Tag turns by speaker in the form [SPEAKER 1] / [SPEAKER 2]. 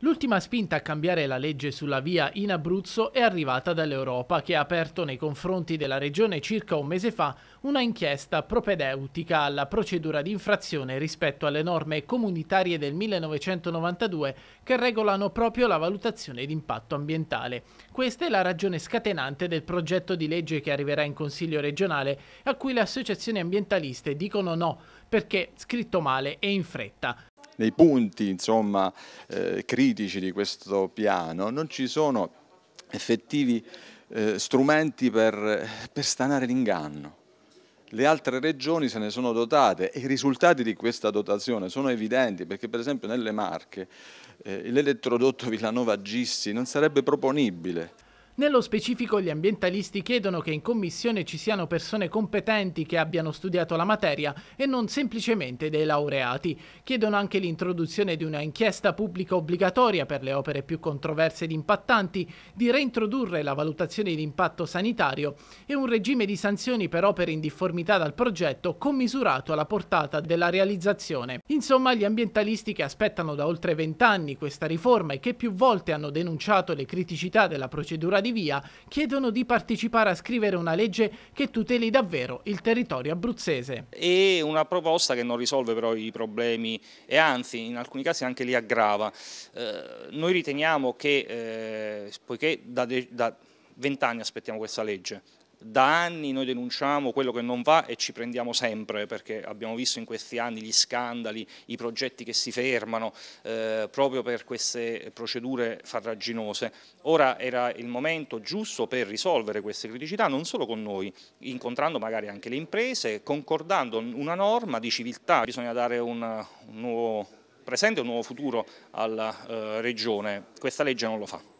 [SPEAKER 1] L'ultima spinta a cambiare la legge sulla via in Abruzzo è arrivata dall'Europa che ha aperto nei confronti della regione circa un mese fa una inchiesta propedeutica alla procedura di infrazione rispetto alle norme comunitarie del 1992 che regolano proprio la valutazione di impatto ambientale. Questa è la ragione scatenante del progetto di legge che arriverà in Consiglio regionale a cui le associazioni ambientaliste dicono no perché scritto male e in fretta
[SPEAKER 2] nei punti insomma, eh, critici di questo piano non ci sono effettivi eh, strumenti per, per stanare l'inganno. Le altre regioni se ne sono dotate e i risultati di questa dotazione sono evidenti perché per esempio nelle Marche eh, l'elettrodotto Villanova-Gissi non sarebbe proponibile.
[SPEAKER 1] Nello specifico gli ambientalisti chiedono che in commissione ci siano persone competenti che abbiano studiato la materia e non semplicemente dei laureati. Chiedono anche l'introduzione di una inchiesta pubblica obbligatoria per le opere più controverse ed impattanti, di reintrodurre la valutazione di impatto sanitario e un regime di sanzioni per opere in difformità dal progetto commisurato alla portata della realizzazione. Insomma, gli ambientalisti che aspettano da oltre vent'anni questa riforma e che più volte hanno denunciato le criticità della procedura di di via, chiedono di partecipare a scrivere una legge che tuteli davvero il territorio abruzzese. È
[SPEAKER 3] una proposta che non risolve però i problemi e anzi in alcuni casi anche li aggrava. Eh, noi riteniamo che, eh, poiché da, da vent'anni aspettiamo questa legge, da anni noi denunciamo quello che non va e ci prendiamo sempre perché abbiamo visto in questi anni gli scandali, i progetti che si fermano eh, proprio per queste procedure farraginose. Ora era il momento giusto per risolvere queste criticità non solo con noi, incontrando magari anche le imprese, concordando una norma di civiltà, bisogna dare un, un nuovo presente un nuovo futuro alla eh, Regione, questa legge non lo fa.